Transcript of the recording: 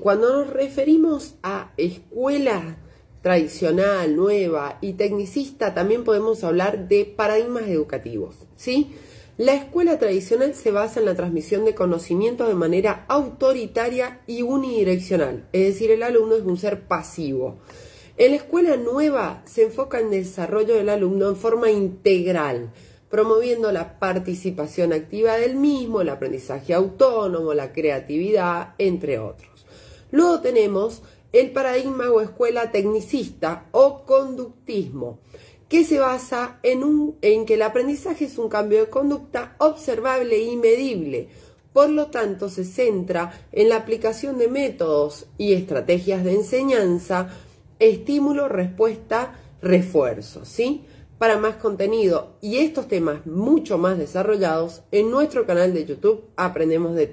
Cuando nos referimos a escuela tradicional, nueva y tecnicista, también podemos hablar de paradigmas educativos, La escuela tradicional se basa en la transmisión de conocimientos de manera autoritaria y unidireccional, es decir, el alumno es un ser pasivo. En la escuela nueva se enfoca en el desarrollo del alumno en forma integral, promoviendo la participación activa del mismo, el aprendizaje autónomo, la creatividad, entre otros. Luego tenemos el paradigma o escuela tecnicista o conductismo, que se basa en, en que el aprendizaje es un cambio de conducta observable y medible. Por lo tanto, se centra en la aplicación de métodos y estrategias de enseñanza, estímulo, respuesta, refuerzo, ¿sí? Para más contenido y estos temas mucho más desarrollados en nuestro canal de YouTube Aprendemos de todo.